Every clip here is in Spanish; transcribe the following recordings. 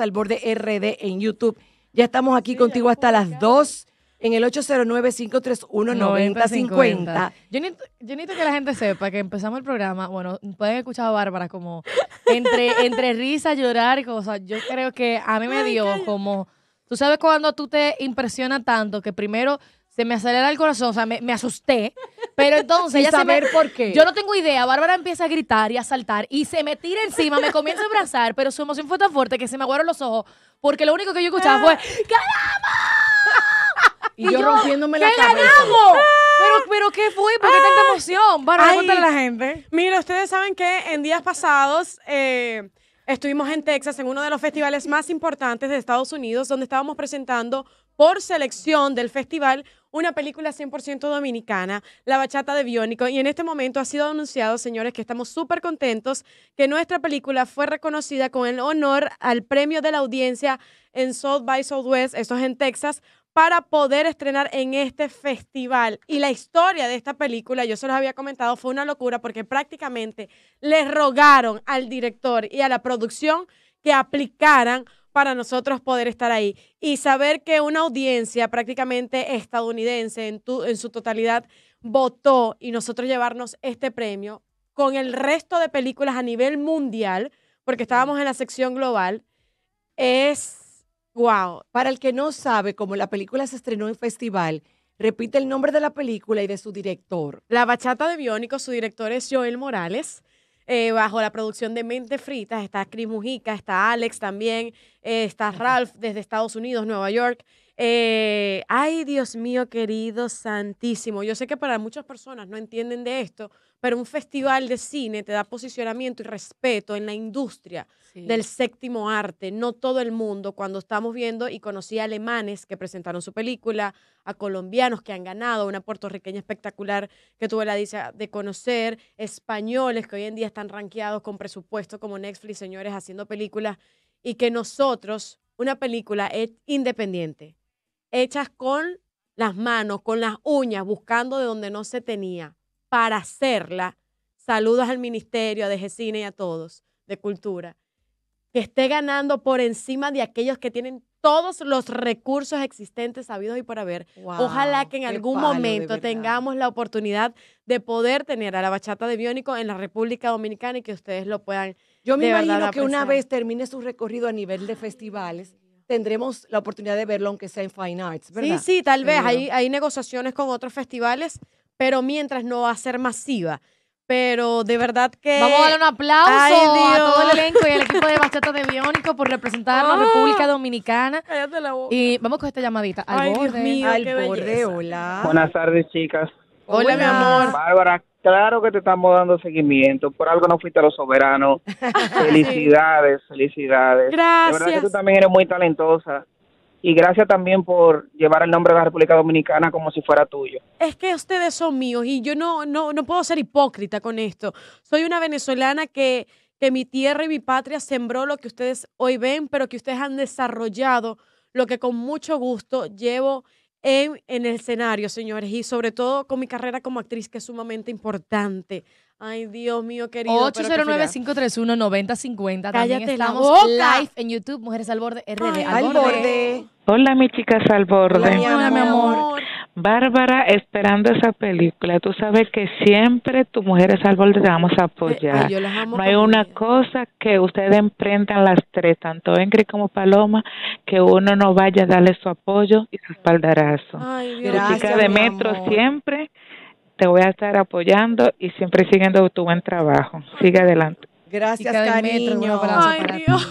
al Borde RD en YouTube. Ya estamos aquí contigo hasta las 2 en el 809-531-9050. Yo, yo necesito que la gente sepa que empezamos el programa, bueno, pueden escuchar a Bárbara como entre, entre risa, llorar y cosas. Yo creo que a mí me dio como... Tú sabes cuando tú te impresiona tanto que primero se me acelera el corazón, o sea, me, asusté. Pero entonces ya saber por qué. Yo no tengo idea. Bárbara empieza a gritar y a saltar y se me tira encima, me comienza a abrazar, pero su emoción fue tan fuerte que se me aguaron los ojos porque lo único que yo escuchaba fue ¡Ganamos! Y, yo, rompiéndome la cabeza. ganamos! Pero, pero ¿qué fue? ¿Por qué tanta ah. emoción? Bárbara, a la gente. Mira, ustedes saben que en días pasados eh, estuvimos en Texas en uno de los festivales más importantes de Estados Unidos, donde estábamos presentando por selección del festival una película 100% dominicana, La Bachata de Bionico. Y en este momento ha sido anunciado, señores, que estamos súper contentos que nuestra película fue reconocida con el honor al premio de la audiencia en South by Southwest, eso es en Texas, para poder estrenar en este festival. Y la historia de esta película, yo se los había comentado, fue una locura porque prácticamente le rogaron al director y a la producción que aplicaran para nosotros poder estar ahí y saber que una audiencia prácticamente estadounidense en, su totalidad votó y nosotros llevarnos este premio con el resto de películas a nivel mundial, porque estábamos en la sección global, es wow. Para el que no sabe, cómo la película se estrenó en festival, repite el nombre de la película y de su director. La Bachata de Biónico, su director es Joel Morales. Eh, bajo la producción de Mente Fritas, está Cris Mujica, está Alex también, eh, está Ralph desde Estados Unidos, Nueva York. Eh, ay, Dios mío, querido santísimo. Yo sé que para muchas personas no entienden de esto, pero un festival de cine te da posicionamiento y respeto en la industria del séptimo arte. No todo el mundo, cuando estamos viendo y conocí a alemanes que presentaron su película, a colombianos que han ganado, una puertorriqueña espectacular que tuve la dicha de conocer, españoles que hoy en día están ranqueados con presupuesto como Netflix, señores, haciendo películas, y que nosotros, una película es eh, independiente hechas con las manos, con las uñas, buscando de donde no se tenía para hacerla. Saludos al ministerio, a Dejecine y a todos de cultura. Que esté ganando por encima de aquellos que tienen todos los recursos existentes sabidos y por haber. Ojalá que en algún momento tengamos la oportunidad de poder tener a la bachata de Bionico en la República Dominicana y que ustedes lo puedan. Yo me imagino que una vez termine su recorrido a nivel de festivales, tendremos la oportunidad de verlo, aunque sea en Fine Arts, ¿verdad? Sí, sí, tal vez. Hay, hay negociaciones con otros festivales, pero mientras no va a ser masiva. Pero de verdad que. Vamos a darle un aplauso a todo el elenco y al equipo de Bachata de Biónico por representar a ah. la República Dominicana. Cállate la boca. Y vamos con esta llamadita. Al Ay, al hola. Buenas tardes, chicas. Hola, hola mi amor. Bárbara, Claro que te estamos dando seguimiento, por algo no fuiste a los soberanos. Felicidades, felicidades. Gracias. que tú también eres muy talentosa. Y gracias también por llevar el nombre de la República Dominicana como si fuera tuyo. Es que ustedes son míos y yo no, no, no puedo ser hipócrita con esto. Soy una venezolana que, que mi tierra y mi patria sembró lo que ustedes hoy ven, pero que ustedes han desarrollado, lo que con mucho gusto llevo en, el escenario, señores, y sobre todo con mi carrera como actriz, que es sumamente importante. Ay, Dios mío, querido. 809-531-9050. También estamos live en YouTube, Mujeres al Borde al, borde. Hola, mi chicas al borde. Hola, Mi amor. Bárbara, esperando esa película, tú sabes que siempre tus mujeres árbol te vamos a apoyar. no hay una cosa que ustedes emprendan las tres, tanto Ingrid como Paloma, que uno no vaya a darle su apoyo y su espaldarazo. Ay, chica de metro siempre te voy a estar apoyando y siempre siguiendo tu buen trabajo. Sigue adelante. Gracias, cariño. un Ay, Dios.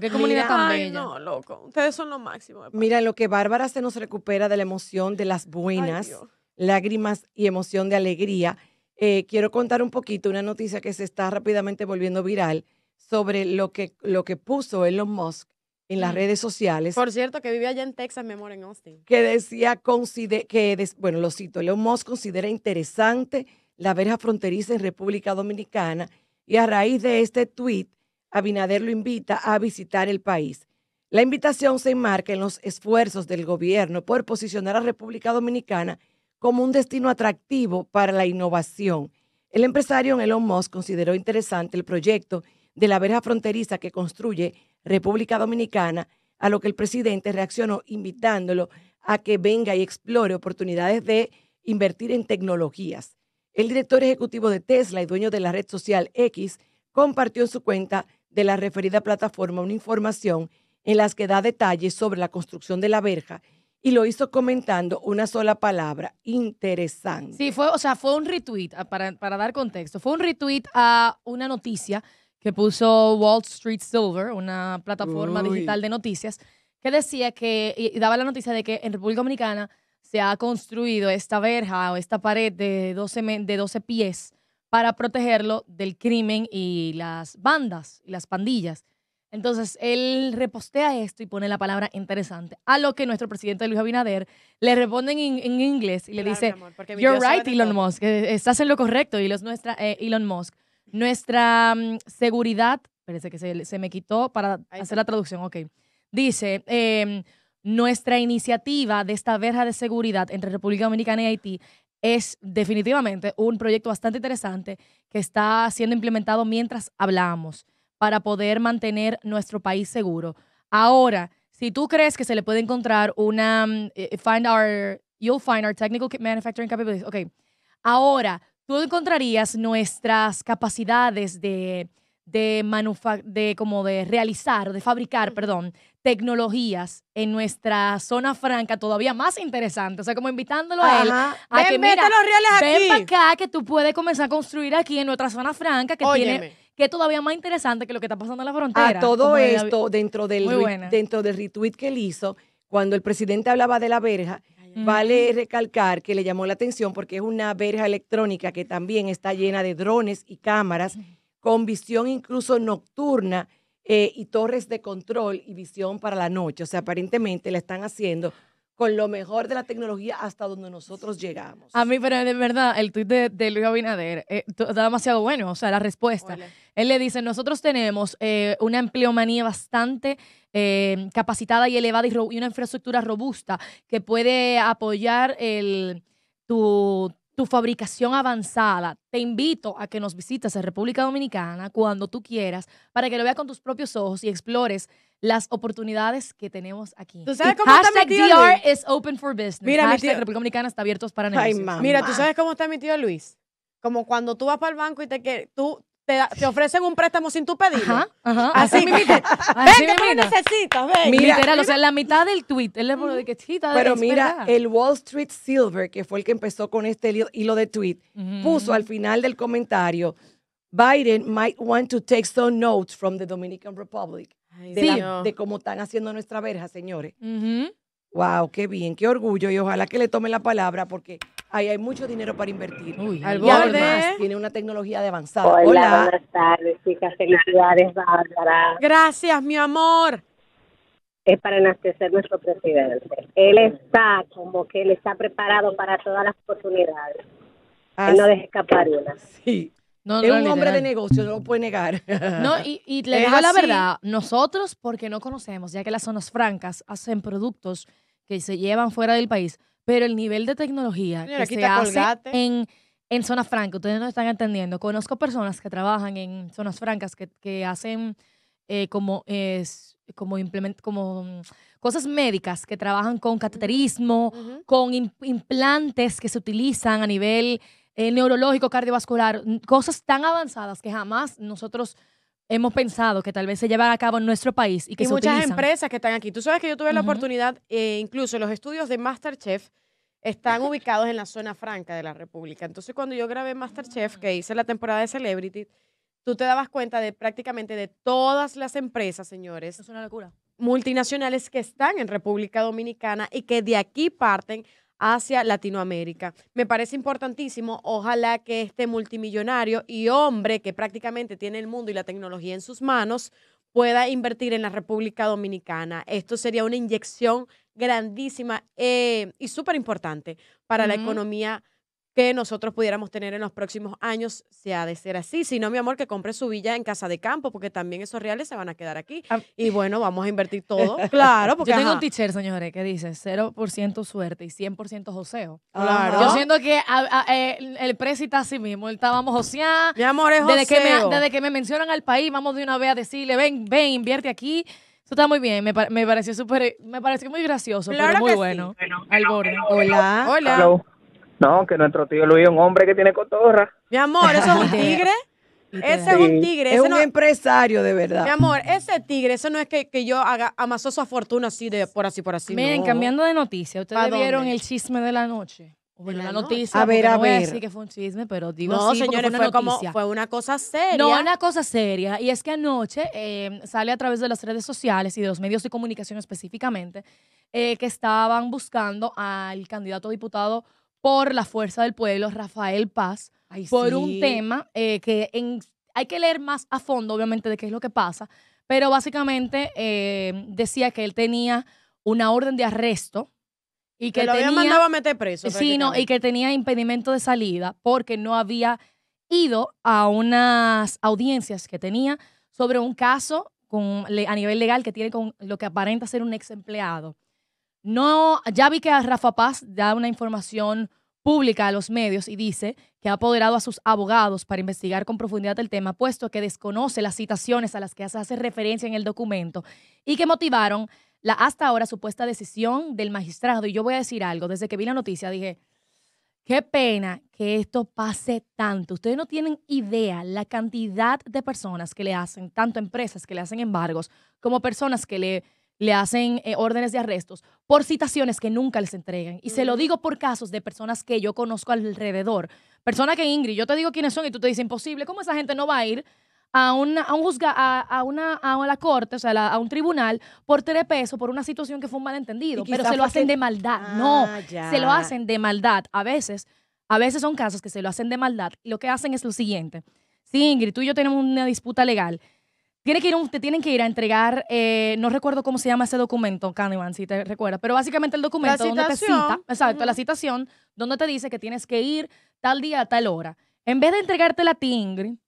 qué comunidad tan bella. Ay, no, loco. Ustedes son lo máximo. Mira, lo que Bárbara se nos recupera de la emoción de las buenas lágrimas y emoción de alegría. Eh, quiero contar un poquito una noticia que se está rápidamente volviendo viral sobre lo que, lo que puso Elon Musk en las mm. redes sociales. Por cierto, que vivía allá en Texas, mi amor, en Austin. Que decía, que bueno, lo cito, Elon Musk considera interesante la verja fronteriza en República Dominicana y a raíz de este tuit, Abinader lo invita a visitar el país. La invitación se enmarca en los esfuerzos del gobierno por posicionar a República Dominicana como un destino atractivo para la innovación. El empresario Elon Musk consideró interesante el proyecto de la verja fronteriza que construye República Dominicana, a lo que el presidente reaccionó invitándolo a que venga y explore oportunidades de invertir en tecnologías. El director ejecutivo de Tesla y dueño de la red social X compartió en su cuenta de la referida plataforma una información en las que da detalles sobre la construcción de la verja y lo hizo comentando una sola palabra, interesante. Sí, fue, o sea, fue un retweet, ah, para, dar contexto, fue un retweet a una noticia que puso Wall Street Silver, una plataforma digital de noticias, que decía que, y daba la noticia de que en República Dominicana se ha construido esta verja o esta pared de 12, de 12 pies para protegerlo del crimen y las bandas y las pandillas. Entonces, él repostea esto y pone la palabra interesante, a lo que nuestro presidente Luis Abinader le responde en, inglés y le dice, You're right, Elon Musk, eh, estás en lo correcto, Elon, nuestra, eh, Elon Musk. Nuestra mm, seguridad, parece que se, me quitó para hacer la traducción, ok. Dice, em, nuestra iniciativa de esta verja de seguridad entre República Dominicana y Haití es definitivamente un proyecto bastante interesante que está siendo implementado mientras hablamos para poder mantener nuestro país seguro. Ahora, si tú crees que se le puede encontrar una eh, eh, find our you'll find our technical manufacturing capabilities. Ok. Ahora, tú encontrarías nuestras capacidades de de, de, como de realizar, de fabricar, perdón, tecnologías en nuestra zona franca todavía más interesante. O sea, como invitándolo a él a ven, que mira, los reales aquí. ven para acá que tú puedes comenzar a construir aquí en nuestra zona franca que tiene que es todavía más interesante que lo que está pasando en la frontera. todo esto, dentro, del dentro del retweet que él hizo, cuando el presidente hablaba de la verja, vale recalcar que le llamó la atención porque es una verja electrónica que también está llena de drones y cámaras con visión incluso nocturna eh, y torres de control y visión para la noche. O sea, aparentemente la están haciendo con lo mejor de la tecnología hasta donde nosotros llegamos. A mí, pero de verdad, el tuit de, Luis Abinader está eh, demasiado bueno, o sea, la respuesta. Él le dice, nosotros tenemos eh, una empleomanía bastante capacitada y elevada y, y, una infraestructura robusta que puede apoyar el, tu, tu fabricación avanzada. Te invito a que nos visites en República Dominicana cuando tú quieras para que lo veas con tus propios ojos y explores las oportunidades que tenemos aquí. ¿Tú sabes cómo está mi tío DR is open for business. Mira, República Dominicana está abierto para negocios. Mira, tú sabes cómo está mi tío Luis. Como cuando tú vas para el banco y te que tú, te, ofrecen un préstamo sin tu pedido. Ajá, Así, así, mi ven, que necesitas, ven. Literal, o sea, la mitad del tweet. Él le de que Pero mira, el Wall Street Silver, que fue el que empezó con este hilo de tweet, puso al final del comentario, Biden might want to take some notes from the Dominican Republic. de, sí. de, cómo están haciendo nuestra verja, señores. Wow, qué bien, qué orgullo y ojalá que le tomen la palabra porque Ahí hay mucho dinero para invertir. Uy, tiene una tecnología de avanzada. Hola, buenas tardes, chicas. Felicidades, Gracias, mi amor. Es para enaltecer nuestro presidente. Él está como que él está preparado para todas las oportunidades. Ah, no deja escapar una. Sí. un hombre de negocio, no lo puede negar. y, y le digo la verdad, nosotros porque no conocemos, ya que las zonas francas hacen productos que se llevan fuera del país, pero el nivel de tecnología que se hace en, en zonas francas, ustedes no están entendiendo. Conozco personas que trabajan en zonas francas que, hacen eh, como, es como, como mm, cosas médicas que trabajan con cateterismo, con implantes que se utilizan a nivel eh, neurológico, cardiovascular, cosas tan avanzadas que jamás nosotros hemos pensado que tal vez se llevan a cabo en nuestro país y que muchas empresas que están aquí. Tú sabes que yo tuve la oportunidad, eh, incluso los estudios de Masterchef, están ubicados en la zona franca de la República. Entonces, cuando yo grabé Masterchef, que hice la temporada de Celebrity, tú te dabas cuenta de prácticamente de todas las empresas, señores. Es una locura. Multinacionales que están en República Dominicana y que de aquí parten hacia Latinoamérica. Me parece importantísimo, ojalá que este multimillonario y hombre que prácticamente tiene el mundo y la tecnología en sus manos pueda invertir en la República Dominicana. Esto sería una inyección grandísima eh, y súper importante para la economía que nosotros pudiéramos tener en los próximos años, se ha de ser así. Si no, mi amor, que compre su villa en casa de campo, porque también esos reales se van a quedar aquí. Y bueno, vamos a invertir todo. claro, porque. Yo tengo un un shirt señores, que dice 0% suerte y 100% joseo. Claro. Yo siento que eh, el, precio está así mismo. estábamos está, vamos, desde que, me, desde que me mencionan al país, vamos de una vez a decirle, ven, ven, invierte aquí. Eso está muy bien, me, pareció súper, me pareció muy gracioso, claro pero muy bueno. Hola. Hola. No, que nuestro tío Luis es un hombre que tiene cotorra. Mi amor, ¿eso es un tigre? Ese es un tigre. Es un empresario de verdad. Mi amor, ese tigre, eso no es que, yo haga, amasó su fortuna así de por así, por así. Miren, cambiando de noticia, ¿ustedes vieron el chisme de la noche? la, noticia. A ver, a ver. Voy que fue un chisme, pero digo no, sí, señores, fue, una como fue una cosa seria. No, una cosa seria. Y es que anoche eh, sale a través de las redes sociales y de los medios de comunicación específicamente eh, que estaban buscando al candidato diputado por la fuerza del pueblo, Rafael Paz, por un tema eh, que hay que leer más a fondo, obviamente, de qué es lo que pasa, pero básicamente eh, decía que él tenía una orden de arresto y que, lo tenía, mandado a meter preso. Sí, y que tenía impedimento de salida porque no había ido a unas audiencias que tenía sobre un caso con, a nivel legal que tiene con lo que aparenta ser un ex empleado. No, ya vi que Rafa Paz da una información pública a los medios y dice que ha apoderado a sus abogados para investigar con profundidad el tema, puesto que desconoce las citaciones a las que hace referencia en el documento y que motivaron la hasta ahora supuesta decisión del magistrado. Y yo voy a decir algo, desde que vi la noticia dije, qué pena que esto pase tanto. Ustedes no tienen idea la cantidad de personas que le hacen, tanto empresas que le hacen embargos, como personas que le le hacen eh, órdenes de arrestos por citaciones que nunca les entregan. Y se lo digo por casos de personas que yo conozco alrededor. Personas que, Ingrid, yo te digo quiénes son y tú te dices, imposible, ¿cómo esa gente no va a ir a, una, un juzga, a, una, a la corte, o sea, a un tribunal, por tres por una situación que fue un malentendido? Pero se lo hacen de maldad. Ah, no, se lo hacen de maldad. A veces, a veces son casos que se lo hacen de maldad. Y lo que hacen es lo siguiente. Sí, Ingrid, tú y yo tenemos una disputa legal tiene que ir te tienen que ir a entregar, eh, no recuerdo cómo se llama ese documento, Candyman, si te recuerdas, pero básicamente el documento donde te cita, exacto, la citación, donde te dice que tienes que ir tal día a tal hora. En vez de entregarte la tingre,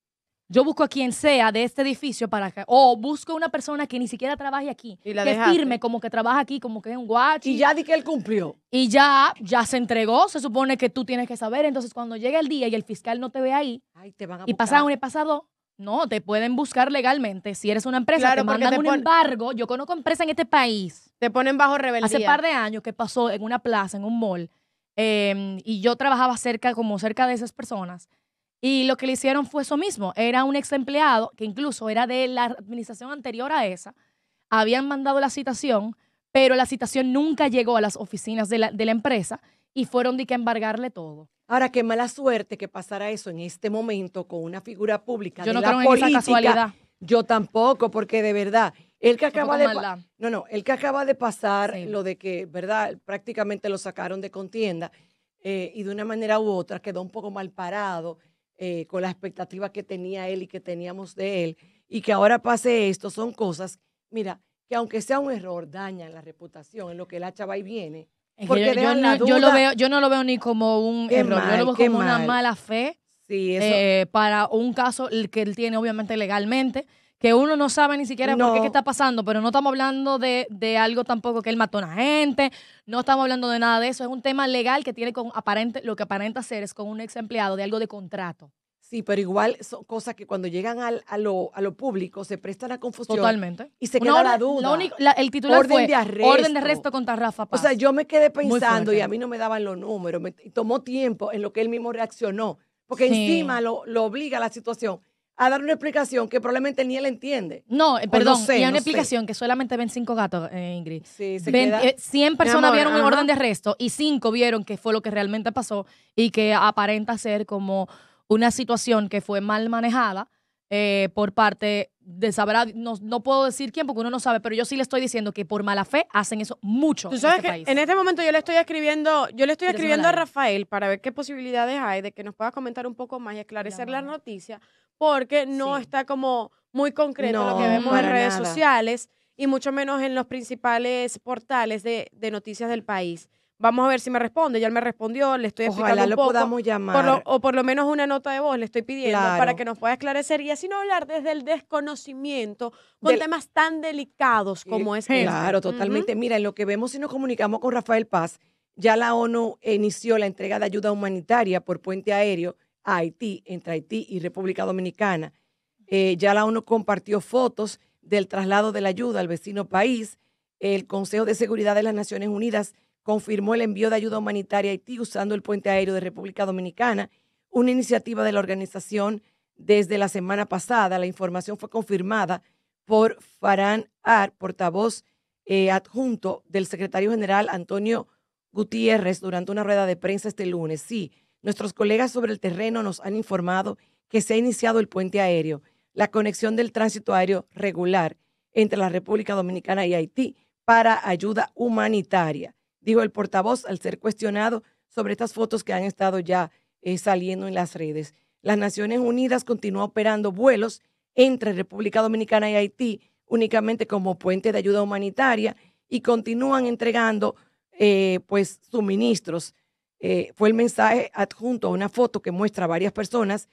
yo busco a quien sea de este edificio para que o busco a una persona que ni siquiera trabaje aquí, que firme como que trabaja aquí, como que es un guachi. Y ya di que él cumplió. Y ya, ya se entregó, se supone que tú tienes que saber, entonces cuando llega el día y el fiscal no te ve ahí, y pasa uno y pasa no, te pueden buscar legalmente. Si eres una empresa, te mandan un embargo. Yo conozco empresas en este país. Te ponen bajo rebeldía. Hace par de años que pasó en una plaza, en un mall, em, y yo trabajaba cerca, como cerca de esas personas. Y lo que le hicieron fue eso mismo. Era un ex empleado, que incluso era de la administración anterior a esa. Habían mandado la citación, pero la citación nunca llegó a las oficinas de la, de la empresa y fueron de que embargarle todo. Ahora, qué mala suerte que pasara eso en este momento con una figura pública. Yo no creo en esa casualidad. Yo tampoco, porque de verdad, el que acaba de no, no, el que acaba de pasar lo de que, verdad, prácticamente lo sacaron de contienda eh, y de una manera u otra quedó un poco mal parado eh, con la expectativa que tenía él y que teníamos de él y que ahora pase esto son cosas, mira, que aunque sea un error dañan la reputación en lo que el hacha va y viene yo, no lo veo ni como un error, yo lo veo como una mala fe eh, para un caso que él tiene obviamente legalmente, que uno no sabe ni siquiera por qué, está pasando, pero no estamos hablando de, algo tampoco que él mató a una gente, no estamos hablando de nada de eso, es un tema legal que tiene con aparente, lo que aparenta ser es con un ex empleado de algo de contrato. Sí, pero igual son cosas que cuando llegan a, lo, público se prestan a confusión. Totalmente. Y se queda la duda. el titular orden fue, de arresto. Orden de arresto contra Rafa Paz. O sea, yo me quedé pensando y a mí no me daban los números. Me, tomó tiempo en lo que él mismo reaccionó. Porque encima lo, lo obliga la situación a dar una explicación que probablemente ni él entiende. No, eh, perdón, y hay una explicación que solamente ven cinco gatos, eh, Ingrid. Sí, se 100 eh, personas vieron el orden de arresto y cinco vieron que fue lo que realmente pasó y que aparenta ser como una situación que fue mal manejada eh, por parte de sabrá, no, puedo decir quién porque uno no sabe, pero yo sí le estoy diciendo que por mala fe hacen eso mucho. en este en este momento yo le estoy escribiendo, yo le estoy escribiendo a Rafael para ver qué posibilidades hay de que nos pueda comentar un poco más y esclarecer la, noticia, porque no está como muy concreto lo que vemos en redes sociales y mucho menos en los principales portales de, de noticias del país. Vamos a ver si me responde. Ya él me respondió, le estoy explicando Ojalá lo podamos llamar. o por lo menos una nota de voz le estoy pidiendo para que nos pueda esclarecer y así no hablar desde el desconocimiento con temas tan delicados como es este. Claro, totalmente. Mira, en lo que vemos si nos comunicamos con Rafael Paz, ya la ONU inició la entrega de ayuda humanitaria por puente aéreo a Haití, entre Haití y República Dominicana. Eh, ya la ONU compartió fotos del traslado de la ayuda al vecino país. El Consejo de Seguridad de las Naciones Unidas confirmó el envío de ayuda humanitaria a Haití usando el puente aéreo de República Dominicana, una iniciativa de la organización desde la semana pasada. La información fue confirmada por Farán Ar, portavoz eh, adjunto del secretario general Antonio Gutiérrez, durante una rueda de prensa este lunes. Sí, nuestros colegas sobre el terreno nos han informado que se ha iniciado el puente aéreo, la conexión del tránsito aéreo regular entre la República Dominicana y Haití para ayuda humanitaria dijo el portavoz al ser cuestionado sobre estas fotos que han estado ya eh, saliendo en las redes. Las Naciones Unidas continúa operando vuelos entre República Dominicana y Haití únicamente como puente de ayuda humanitaria y continúan entregando eh, pues suministros. Eh, fue el mensaje adjunto a una foto que muestra a varias personas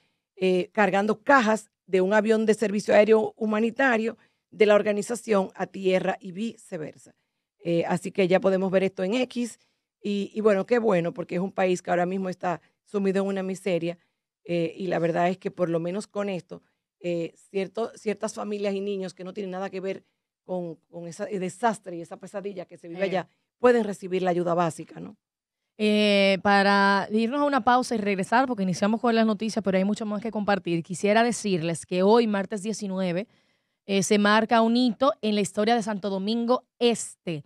cargando cajas de un avión de servicio aéreo humanitario de la organización a tierra y viceversa. Eh, así que ya podemos ver esto en X. Y, bueno, qué bueno, porque es un país que ahora mismo está sumido en una miseria. Eh, y la verdad es que por lo menos con esto, eh, cierto, ciertas familias y niños que no tienen nada que ver con, con ese desastre y esa pesadilla que se vive allá, pueden recibir la ayuda básica, ¿no? para irnos a una pausa y regresar, porque iniciamos con las noticias, pero hay mucho más que compartir, quisiera decirles que hoy, martes 19, eh, se marca un hito en la historia de Santo Domingo Este.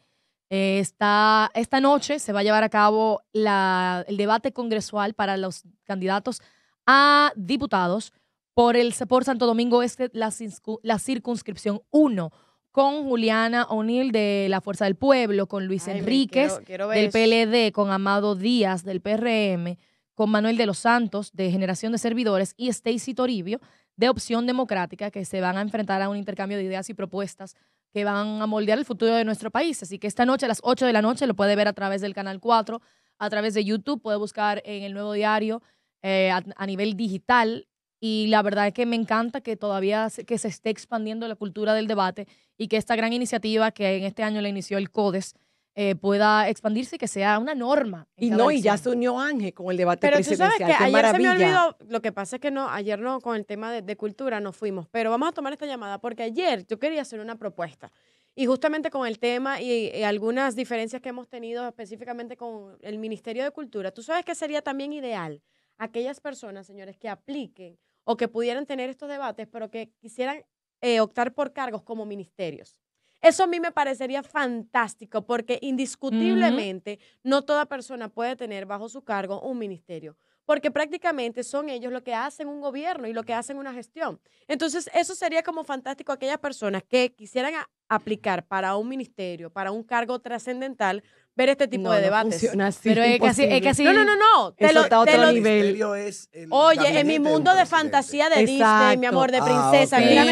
Eh, esta noche se va a llevar a cabo la, el debate congresual para los candidatos a diputados por, el, por Santo Domingo Este, la, circunscripción 1 con Juliana O'Neill de la Fuerza del Pueblo, con Luis Enríquez del PLD, con Amado Díaz del PRM, con Manuel de los Santos de Generación de Servidores y Stacy Toribio de opción democrática que se van a enfrentar a un intercambio de ideas y propuestas que van a moldear el futuro de nuestro país. Así que esta noche a las 8 de la noche lo puede ver a través del Canal 4, a través de YouTube, puede buscar en el nuevo diario eh, a, nivel digital. Y la verdad es que me encanta que todavía que se esté expandiendo la cultura del debate y que esta gran iniciativa que en este año la inició el CODES, eh, pueda expandirse y que sea una norma. Y no, y ya se unió Ángel con el debate presidencial. Pero tú sabes que ayer se me olvidó, lo que pasa es que no, ayer no, con el tema de, cultura no fuimos, pero vamos a tomar esta llamada porque ayer yo quería hacer una propuesta. Y justamente con el tema y, algunas diferencias que hemos tenido específicamente con el Ministerio de Cultura, tú sabes que sería también ideal aquellas personas, señores, que apliquen o que pudieran tener estos debates, pero que quisieran eh, optar por cargos como ministerios. Eso a mí me parecería fantástico porque indiscutiblemente no toda persona puede tener bajo su cargo un ministerio porque prácticamente son ellos lo que hacen un gobierno y lo que hacen una gestión. Entonces, eso sería como fantástico aquellas personas que quisieran aplicar para un ministerio, para un cargo trascendental, ver este tipo de debates. pero es casi, es casi. No, no, no, no. Te lo, está otro lo, nivel. Es Oye, en mi mundo de, fantasía de Disney, mi amor, de ah, princesa. mira,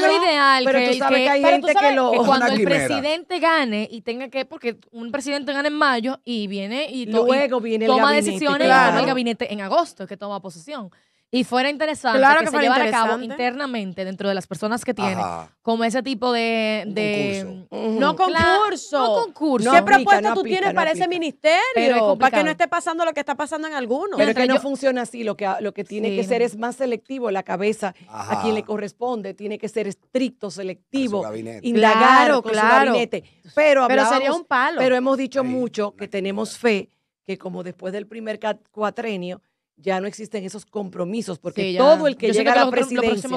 lo ideal. Pero que, tú sabes que, que hay gente que lo. Que cuando el presidente gane y tenga que. Porque un presidente gana en mayo y viene y, toma decisiones y toma decisiones el gabinete en agosto, que toma posesión. Y fuera interesante que, se llevara a cabo internamente dentro de las personas que tiene, como ese tipo de... Mm, no concurso. no concurso. ¿Qué propuesta tú tienes para ese ministerio? para que no esté pasando lo que está pasando en algunos. Pero, que no funciona así. Lo que, lo que tiene que ser es más selectivo la cabeza a quien le corresponde. Tiene que ser estricto, selectivo. Indagar claro, con su gabinete. Pero, sería un palo. Pero hemos dicho mucho que tenemos fe que como después del primer cuatrenio ya no existen esos compromisos, porque todo el que llega a la presidencia,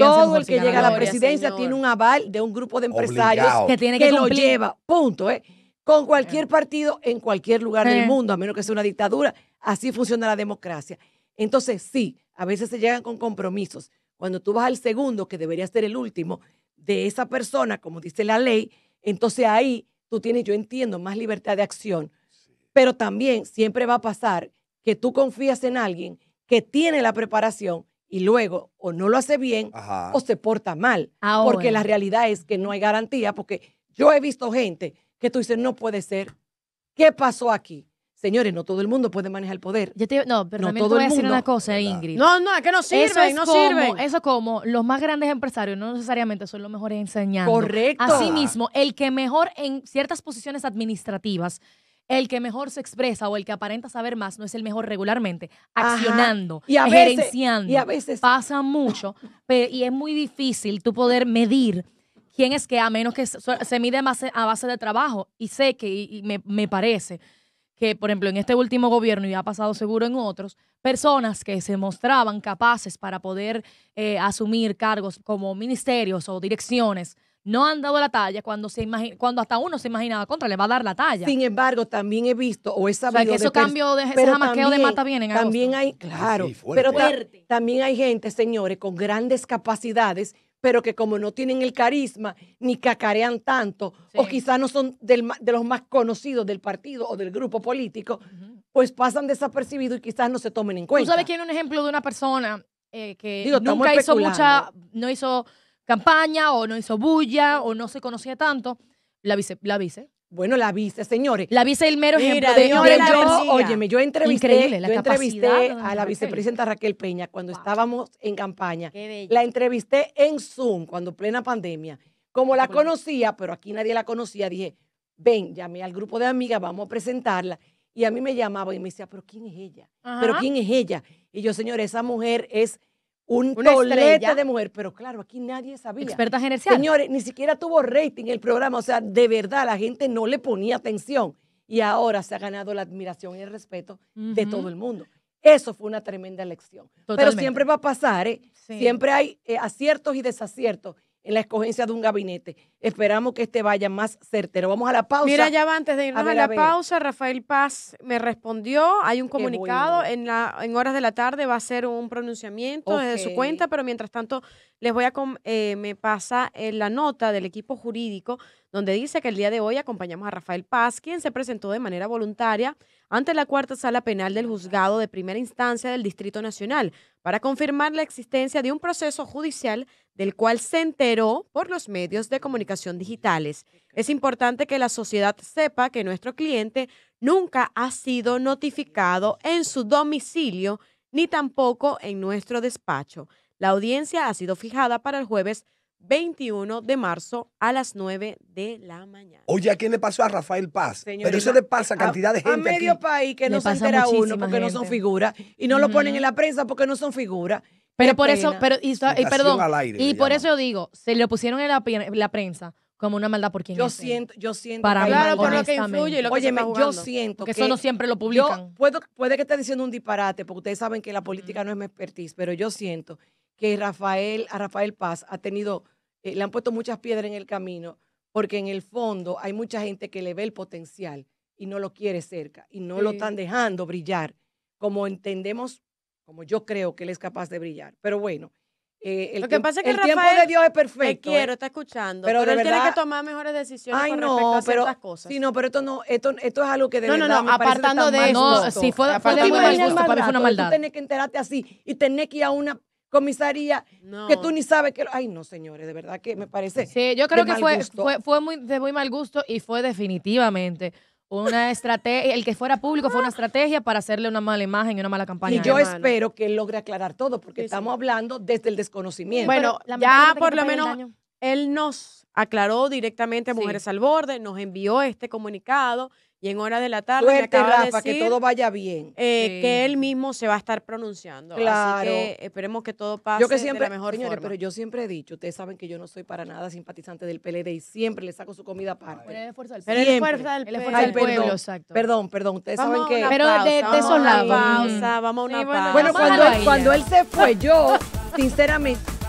todo el que llega a la presidencia tiene un aval de un grupo de empresarios que, tiene que, lo lleva, punto, ¿eh? Con cualquier eh. partido, en cualquier lugar del mundo, a menos que sea una dictadura, así funciona la democracia. Entonces, sí, a veces se llegan con compromisos. Cuando tú vas al segundo, que debería ser el último, de esa persona, como dice la ley, entonces ahí tú tienes, yo entiendo, más libertad de acción. Pero también siempre va a pasar que tú confías en alguien que tiene la preparación y luego o no lo hace bien o se porta mal. Ah, porque la realidad es que no hay garantía, porque yo he visto gente que tú dices, no puede ser, ¿qué pasó aquí? Señores, no todo el mundo puede manejar el poder. Yo te, no, pero no te voy a decir una cosa, Ingrid. No, no, es que no sirve, eso no como, Eso como los más grandes empresarios no necesariamente son los mejores enseñando. Correcto. Asimismo, el que mejor en ciertas posiciones administrativas el que mejor se expresa o el que aparenta saber más no es el mejor regularmente, accionando, y gerenciando. y a veces pasa mucho y es muy difícil tú poder medir quién es que a menos que se, mide más a base de trabajo y sé que y, me, parece que, por ejemplo, en este último gobierno, y ha pasado seguro en otros, personas que se mostraban capaces para poder eh, asumir cargos como ministerios o direcciones no han dado la talla cuando se imagina, cuando hasta uno se imaginaba contra le va a dar la talla. Sin embargo, también he visto o esa sabido o sea, que de ese jamaqueo de mata vienen También hay, claro, pero también hay gente, señores, con grandes capacidades pero que como no tienen el carisma, ni cacarean tanto, o quizás no son del, de los más conocidos del partido o del grupo político, pues pasan desapercibidos y quizás no se tomen en cuenta. ¿Tú sabes quién es un ejemplo de una persona eh, que nunca hizo mucha, no hizo campaña o no hizo bulla o no se conocía tanto. La vice, la vice. Bueno, la vice, señores. La vice el mero ejemplo Óyeme, yo entrevisté, yo entrevisté a la vicepresidenta Raquel Peña cuando estábamos en campaña. La entrevisté en Zoom cuando plena pandemia. Como la conocía, pero aquí nadie la conocía, dije, ven, llamé al grupo de amigas, vamos a presentarla. Y a mí me llamaba y me decía, pero ¿quién es ella? ¿Pero quién es ella? Y yo, señores esa mujer es un de mujer, pero claro, aquí nadie sabía. Experta Señores, ni siquiera tuvo rating el programa, o sea, de verdad la gente no le ponía atención y ahora se ha ganado la admiración y el respeto de todo el mundo. Eso fue una tremenda lección. Pero siempre va a pasar, ¿eh? Siempre hay eh, aciertos y desaciertos en la escogencia de un gabinete. Esperamos que este vaya más certero. Vamos a la pausa. Mira, ya antes de irnos a, la pausa, Rafael Paz me respondió, hay un comunicado, en, horas de la tarde va a ser un pronunciamiento de su cuenta, pero mientras tanto les voy a, eh, me pasa eh, la nota del equipo jurídico donde dice que el día de hoy acompañamos a Rafael Paz, quien se presentó de manera voluntaria ante la cuarta sala penal del juzgado de primera instancia del Distrito Nacional para confirmar la existencia de un proceso judicial del cual se enteró por los medios de comunicación digitales. Es importante que la sociedad sepa que nuestro cliente nunca ha sido notificado en su domicilio ni tampoco en nuestro despacho. La audiencia ha sido fijada para el jueves 21 de marzo a las 9 de la mañana. Oye, ¿a quién le pasó a Rafael Paz? Pero eso le pasa a cantidad de gente. A medio país que no se entera uno porque no son figuras y no lo ponen en la prensa porque no son figuras. Pero por eso, pero, y, perdón, y por eso yo digo, se lo pusieron en la, prensa como una maldad por quien Yo siento, yo siento. que- Claro, lo que influye y yo siento que eso no siempre lo yo puede que esté diciendo un disparate, porque ustedes saben que la política no es mi expertise, pero yo siento que Rafael, a Rafael Paz ha tenido, eh, le han puesto muchas piedras en el camino, porque en el fondo hay mucha gente que le ve el potencial y no lo quiere cerca y no lo están dejando brillar como entendemos como yo creo que él es capaz de brillar. Pero bueno, eh, el, lo que pasa es que tiempo de Dios es perfecto. Te ¿eh? quiero, está escuchando. Pero, él tiene que tomar mejores decisiones ay, con no, respecto a pero, ciertas cosas. Sí, no, pero esto no, esto, esto es algo que de no, no, no, apartando de eso. No, Si fue, fue, de mal gusto, para mí fue una maldad. Tú tenés que enterarte así y tenés que ir a una comisaría que tú ni sabes que ay no señores de verdad que me parece sí yo creo que fue, fue, fue muy de muy mal gusto y fue definitivamente una estrategia, el que fuera público fue una estrategia para hacerle una mala imagen y una mala campaña. Y yo espero que él logre aclarar todo, porque estamos hablando desde el desconocimiento. Bueno, ya por lo menos él nos aclaró directamente a Mujeres al Borde, nos envió este comunicado y en hora de la tarde Suerte, que todo vaya bien. Eh, que él mismo se va a estar pronunciando. Claro. Así que esperemos que todo pase yo que siempre, de la mejor forma. pero yo siempre he dicho, ustedes saben que yo no soy para nada simpatizante del PLD y siempre le saco su comida aparte. Pero es fuerza del fuerza del, Perdón, exacto. Perdón, perdón, ustedes saben que... Pero de, de la Pausa, vamos a una pausa. Bueno, cuando, cuando él se fue, yo, sinceramente